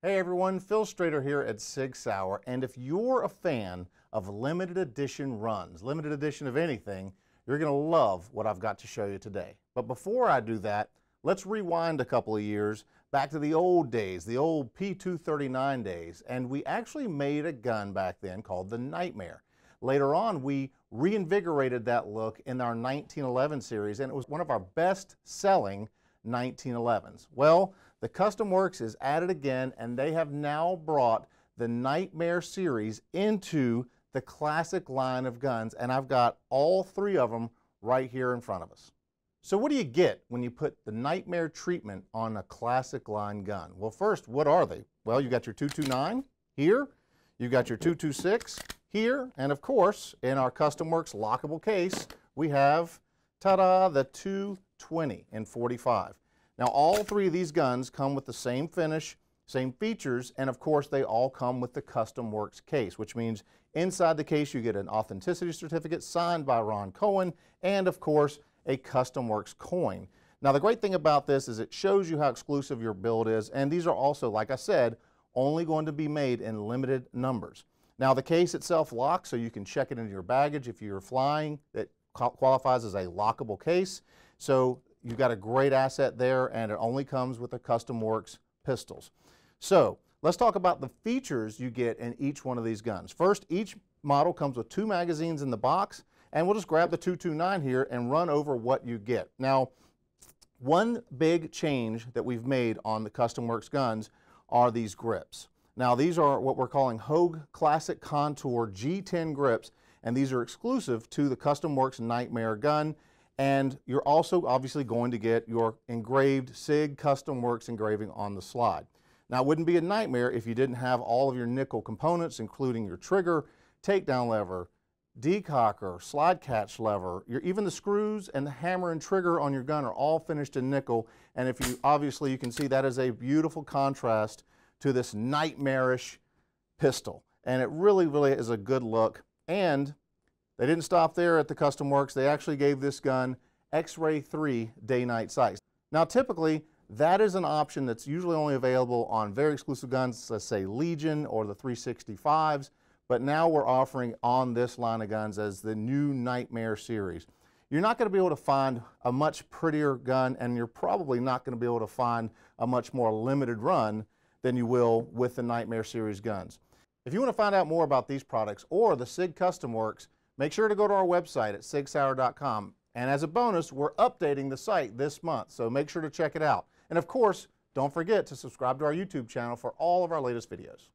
Hey everyone, Phil Strader here at Sig Sauer, and if you're a fan of limited edition runs, limited edition of anything, you're going to love what I've got to show you today. But before I do that, let's rewind a couple of years back to the old days, the old P239 days, and we actually made a gun back then called the Nightmare. Later on, we reinvigorated that look in our 1911 series, and it was one of our best selling 1911s? Well, the Custom Works is at it again, and they have now brought the Nightmare series into the classic line of guns, and I've got all three of them right here in front of us. So what do you get when you put the Nightmare treatment on a classic line gun? Well, first, what are they? Well, you got your 229 here, you got your 226 here, and of course, in our Custom Works lockable case, we have, ta-da, the two 20, and 45. Now all three of these guns come with the same finish, same features, and of course they all come with the Custom Works case, which means inside the case you get an authenticity certificate signed by Ron Cohen, and of course a Custom Works coin. Now the great thing about this is it shows you how exclusive your build is, and these are also, like I said, only going to be made in limited numbers. Now the case itself locks, so you can check it into your baggage if you're flying. It qualifies as a lockable case. So you've got a great asset there and it only comes with the Custom Works pistols. So let's talk about the features you get in each one of these guns. First, each model comes with two magazines in the box and we'll just grab the 229 here and run over what you get. Now, one big change that we've made on the Custom Works guns are these grips. Now these are what we're calling Hogue Classic Contour G10 grips and these are exclusive to the Custom Works Nightmare gun and you're also obviously going to get your engraved SIG Custom Works engraving on the slide. Now, it wouldn't be a nightmare if you didn't have all of your nickel components, including your trigger, takedown lever, decocker, slide catch lever, your, even the screws and the hammer and trigger on your gun are all finished in nickel. And if you, obviously you can see that is a beautiful contrast to this nightmarish pistol. And it really, really is a good look. And they didn't stop there at the Custom Works. They actually gave this gun X-Ray 3 day-night sights. Now typically, that is an option that's usually only available on very exclusive guns, let's say Legion or the 365s, but now we're offering on this line of guns as the new Nightmare series. You're not going to be able to find a much prettier gun, and you're probably not going to be able to find a much more limited run than you will with the Nightmare series guns. If you want to find out more about these products or the SIG Custom Works, Make sure to go to our website at sigsauer.com, And as a bonus, we're updating the site this month, so make sure to check it out. And of course, don't forget to subscribe to our YouTube channel for all of our latest videos.